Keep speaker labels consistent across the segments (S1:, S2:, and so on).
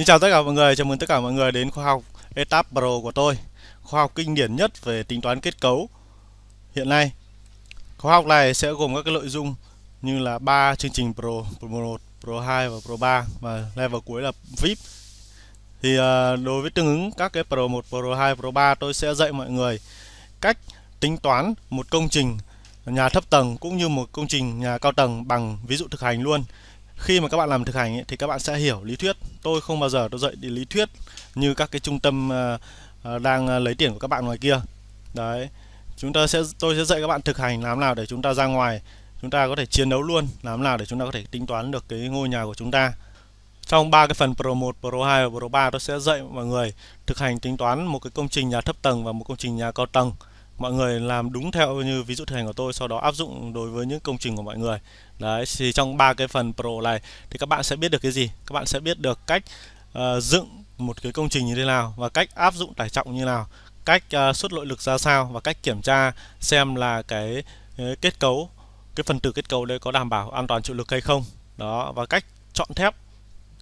S1: Xin chào tất cả mọi người, chào mừng tất cả mọi người đến khóa học ETAP Pro của tôi Khóa học kinh điển nhất về tính toán kết cấu hiện nay Khóa học này sẽ gồm các cái nội dung như là ba chương trình Pro, Pro 1, Pro 2 và Pro 3 và level cuối là VIP Thì à, đối với tương ứng các cái Pro 1, Pro 2, Pro 3 tôi sẽ dạy mọi người cách tính toán một công trình nhà thấp tầng cũng như một công trình nhà cao tầng bằng ví dụ thực hành luôn khi mà các bạn làm thực hành ấy, thì các bạn sẽ hiểu lý thuyết tôi không bao giờ tôi dạy lý thuyết như các cái trung tâm ờ, ờ, đang ờ, lấy tiền của các bạn ngoài kia đấy chúng ta sẽ tôi sẽ dạy các bạn thực hành làm nào để chúng ta ra ngoài chúng ta có thể chiến đấu luôn làm nào để chúng ta có thể tính toán được cái ngôi nhà của chúng ta trong ba cái phần Pro 1, Pro 2 và Pro 3 tôi sẽ dạy mọi người thực hành tính toán một cái công trình nhà thấp tầng và một công trình nhà cao tầng mọi người làm đúng theo như ví dụ thực hành của tôi sau đó áp dụng đối với những công trình của mọi người đấy thì trong ba cái phần pro này thì các bạn sẽ biết được cái gì các bạn sẽ biết được cách uh, dựng một cái công trình như thế nào và cách áp dụng tải trọng như nào cách uh, xuất nội lực ra sao và cách kiểm tra xem là cái, cái ờ, kết cấu cái phần tử kết cấu đấy có đảm bảo an toàn chịu lực hay không đó và cách chọn thép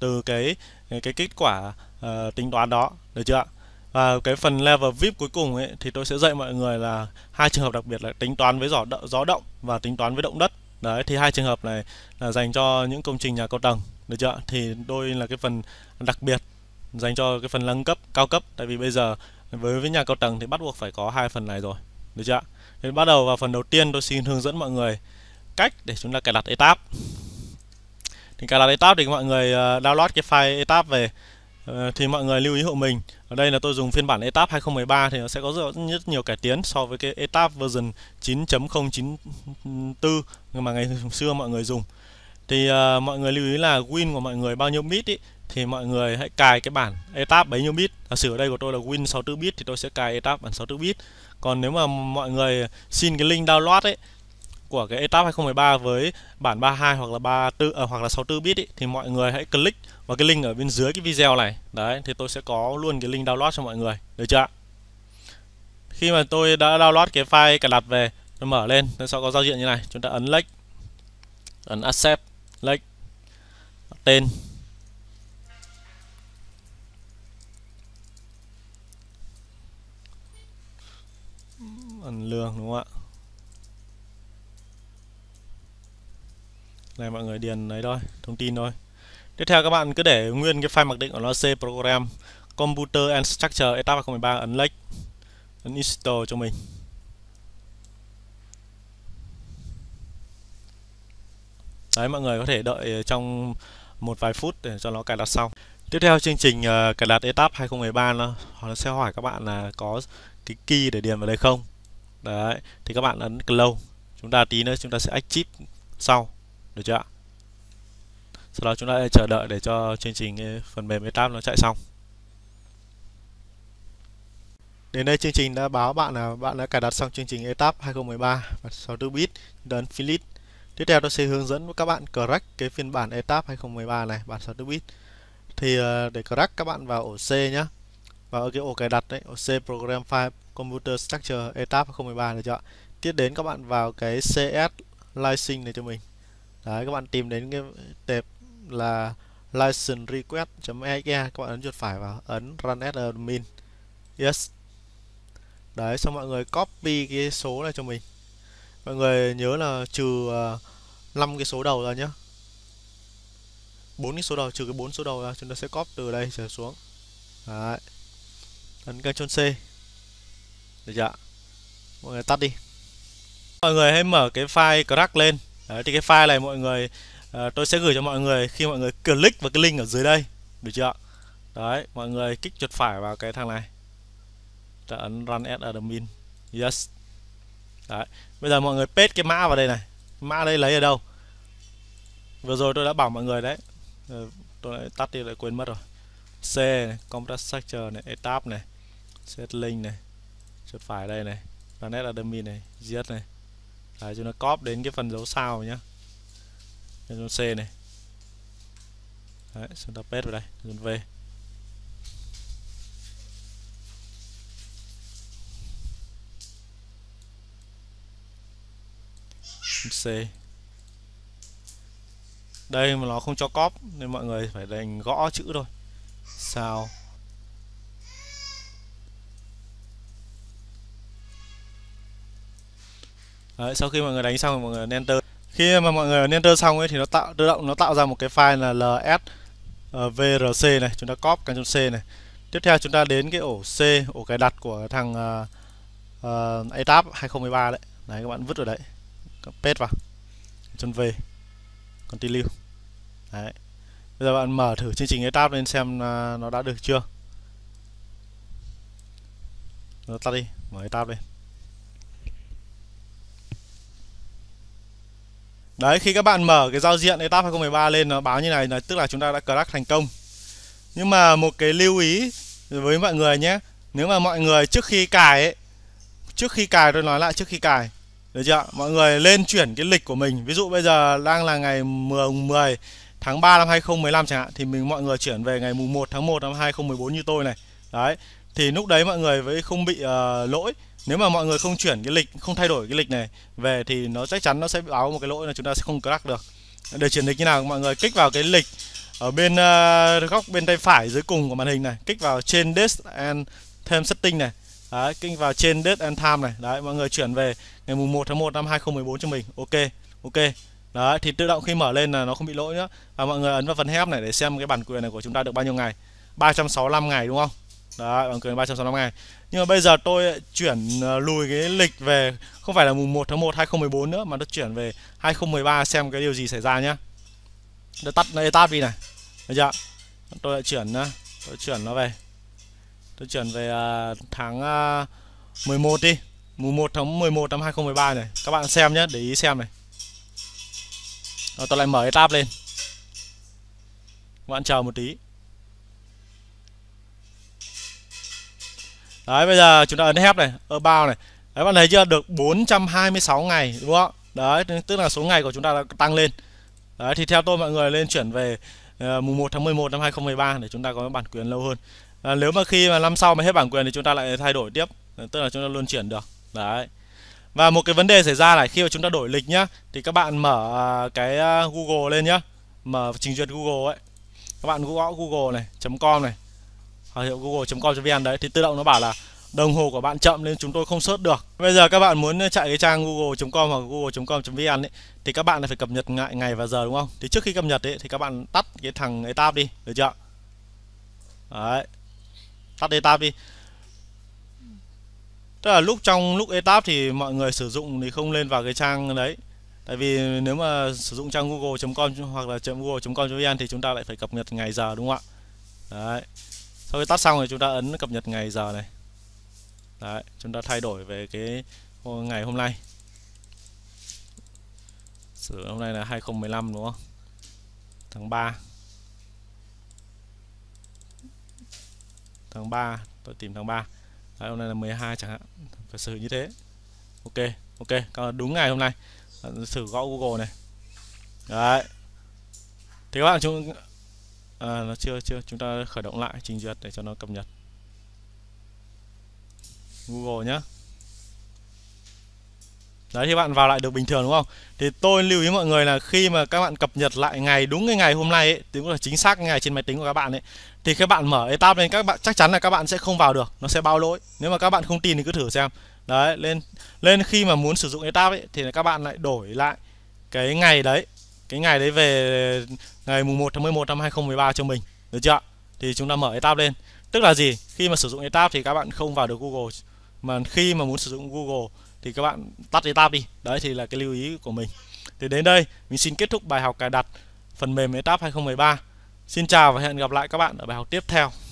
S1: từ cái cái kết quả uh, tính toán đó được chưa ạ và cái phần level vip cuối cùng ấy thì tôi sẽ dạy mọi người là hai trường hợp đặc biệt là tính toán với gió gió động và tính toán với động đất đấy thì hai trường hợp này là dành cho những công trình nhà cao tầng được chưa thì đôi là cái phần đặc biệt dành cho cái phần nâng cấp cao cấp tại vì bây giờ với với nhà cao tầng thì bắt buộc phải có hai phần này rồi được chưa thì bắt đầu vào phần đầu tiên tôi xin hướng dẫn mọi người cách để chúng ta cài đặt etap thì cài đặt etap thì mọi người ờ, download cái file etap về Ờ, thì mọi người lưu ý hộ mình ở đây là tôi dùng phiên bản ETAP 2013 thì nó sẽ có rất, nhiều cải tiến so với cái ETAP version 9.094 mà ngày xưa mọi người dùng thì uh, mọi người lưu ý là win của mọi người bao nhiêu bit ý, thì mọi người hãy cài cái bản ETAP bấy nhiêu bit giả sử ở đây của tôi là win 64 bit thì tôi sẽ cài ETAP bản 64 bit còn nếu mà mọi người xin cái link download ấy của cái ETAP 2013 với bản 32 hoặc là 34 à, ờ, hoặc là 64 bit ý, thì mọi người hãy click vào cái link ở bên dưới cái video này. Đấy thì tôi sẽ có luôn cái link download cho mọi người. Được chưa Khi mà tôi đã download cái file cài đặt về, tôi mở lên, tôi sẽ có giao diện như này, chúng ta ấn like, ấn accept like, tên ấn lương đúng không ạ này mọi người điền đấy thôi thông tin thôi tiếp theo các bạn cứ để nguyên cái file mặc định của nó C program computer and structure etap 2013 ấn like, ấn install cho mình đấy mọi người có thể đợi ờ, trong một vài phút để cho nó cài đặt xong tiếp theo chương trình ờ, cài đặt etap 2013 nó, nó sẽ hỏi các bạn là có cái key để điền vào đây không đấy thì các bạn ấn close chúng ta tí nữa chúng ta sẽ active sau được chưa ạ sau đó chúng ta sẽ chờ đợi để cho chương trình ờ, phần mềm ETAP nó chạy xong Đến đây chương trình đã báo bạn là bạn đã cài đặt xong chương trình ETAP 2013 và 64 bit đến Philips. Tiếp theo tôi sẽ hướng dẫn các bạn crack cái phiên bản ETAP 2013 này, bản 64 bit. Thì ờ, để crack các bạn vào ổ C nhé Và ở cái ổ cài đặt đấy, ổ C Program File Computer Structure ETAP 2013 được chưa ạ? Tiếp đến các bạn vào cái CS Licensing này cho mình đấy các bạn tìm đến cái tệp là license request.exe e các bạn ấn chuột phải vào ấn run as admin yes đấy xong mọi người copy cái số này cho mình mọi người nhớ là trừ 5 ờ, cái số đầu ra nhá bốn cái số đầu trừ cái bốn số đầu ra chúng ta sẽ copy từ đây trở xuống đấy ấn chôn C được chưa mọi người tắt đi mọi người hãy mở cái file crack lên Đấy, thì cái file này mọi người uh, tôi sẽ gửi cho mọi người khi mọi người click vào cái link ở dưới đây được chưa đấy mọi người kích chuột phải vào cái thằng này ta ấn run as admin yes đấy bây giờ mọi người paste cái mã vào đây này mã đây lấy ở đâu vừa rồi tôi đã bảo mọi người đấy ờ, tôi lại tắt đi lại quên mất rồi c này compress structure này etap này set link này chuột phải đây này run as admin này yes này Đấy, chúng ta cóp đến cái phần dấu sao nhá Ctrl C này Đấy, chúng ta paste vào đây Ctrl V C đây mà nó không cho cóp nên mọi người phải đành gõ chữ thôi sao Đấy, sau khi mọi người đánh xong thì mọi người enter khi mà mọi người enter xong ấy thì nó tạo tự động nó tạo ra một cái file là ls ờ, vrc này chúng ta copy ctrl c này tiếp theo chúng ta đến cái ổ c ổ cài đặt của thằng uh, atap 2013 đấy đấy các bạn vứt ở đấy paste vào ctrl v continue đấy bây giờ bạn mở thử chương trình atap lên xem ờ, nó đã được chưa nó tắt đi mở atap lên Đấy khi các bạn mở cái giao diện ETAP 2013 lên nó báo như này là tức là chúng ta đã crack thành công. Nhưng mà một cái lưu ý với mọi người nhé, nếu mà mọi người trước khi cài ấy, trước khi cài tôi nói lại trước khi cài được chưa mọi người lên chuyển cái lịch của mình ví dụ bây giờ đang là ngày 10, 10 tháng 3 năm 2015 chẳng hạn thì mình mọi người chuyển về ngày mùng 1 tháng 1 năm 2014 như tôi này đấy thì lúc đấy mọi người với không bị uh, lỗi nếu mà mọi người không chuyển cái lịch không thay đổi cái lịch này về thì nó chắc chắn nó sẽ báo một cái lỗi là chúng ta sẽ không crack được để chuyển lịch như nào mọi người kích vào cái lịch ở bên uh, góc bên tay phải dưới cùng của màn hình này kích vào trên date and thêm setting này đấy, kích vào trên date and time này đấy mọi người chuyển về ngày mùng 1 tháng 1 năm 2014 cho mình ok ok đấy thì tự động khi mở lên là nó không bị lỗi nữa và mọi người ấn vào phần help này để xem cái bản quyền này của chúng ta được bao nhiêu ngày 365 ngày đúng không Đấy, bằng cường 365 ngày. Nhưng mà bây giờ tôi chuyển ờ, lùi cái lịch về không phải là mùng 1 tháng 1 2014 nữa mà nó chuyển về 2013 xem cái điều gì xảy ra nhá. đã tắt nó tab đi này. Được chưa? Tôi lại chuyển ờ, tôi chuyển nó về. Tôi chuyển về ờ, tháng 11 đi. Mùng 1 tháng 11 năm 2013 này. Các bạn xem nhé, để ý xem này. Rồi tôi lại mở cái tab lên. Các bạn chờ một tí. đấy bây giờ chúng ta ấn hép này bao này đấy bạn thấy chưa được 426 ngày đúng không đấy tức là số ngày của chúng ta đã tăng lên đấy thì theo tôi mọi người lên chuyển về uh, mùng 1 tháng 11 năm 2013 để chúng ta có bản quyền lâu hơn à, nếu mà khi mà năm sau mà hết bản quyền thì chúng ta lại thay đổi tiếp ờ, tức là chúng ta luôn chuyển được đấy và một cái vấn đề xảy ra là khi mà chúng ta đổi lịch nhá thì các bạn mở à, cái à, Google lên nhá mở trình duyệt Google ấy các bạn gõ Google này .com này hàng hiệu google.com.vn đấy thì tự động nó bảo là đồng hồ của bạn chậm nên chúng tôi không search được. Bây giờ các bạn muốn chạy cái trang google.com hoặc google.com.vn ấy thì các bạn phải cập nhật ngày, ngày và giờ đúng không? Thì trước khi cập nhật ấy thì các bạn tắt cái thằng cái tab đi, được chưa? Đấy. Tắt cái tab đi. Tức là lúc trong lúc etap thì mọi người sử dụng thì không lên vào cái trang đấy. Tại vì nếu mà sử dụng trang google.com hoặc là .google.com.vn thì chúng ta lại phải cập nhật ngày giờ đúng không ạ? Đấy sau khi tắt xong thì chúng ta ấn cập nhật ngày giờ này đấy chúng ta thay đổi về cái ngày hôm nay sử hôm nay là 2015 đúng không tháng 3 tháng 3 tôi tìm tháng 3 đấy, hôm nay là 12 chẳng hạn phải xử như thế ok ok còn đúng ngày hôm nay thử gõ google này đấy thì các bạn chúng à, nó chưa chưa chúng ta khởi động lại trình duyệt để cho nó cập nhật Google nhé Đấy thì bạn vào lại được bình thường đúng không? Thì tôi lưu ý mọi người là khi mà các bạn cập nhật lại ngày đúng cái ngày hôm nay ấy, tức là chính xác ngày trên máy tính của các bạn ấy thì các bạn mở tab lên các bạn chắc chắn là các bạn sẽ không vào được, nó sẽ báo lỗi. Nếu mà các bạn không tin thì cứ thử xem. Đấy, lên lên khi mà muốn sử dụng tab ấy thì các bạn lại đổi lại cái ngày đấy cái ngày đấy về ngày mùng 1 tháng 11 năm 2013 cho mình được chưa thì chúng ta mở etap lên tức là gì khi mà sử dụng etap thì các bạn không vào được Google mà khi mà muốn sử dụng Google thì các bạn tắt etap đi đấy thì là cái lưu ý của mình thì đến đây mình xin kết thúc bài học cài đặt phần mềm etap 2013 xin chào và hẹn gặp lại các bạn ở bài học tiếp theo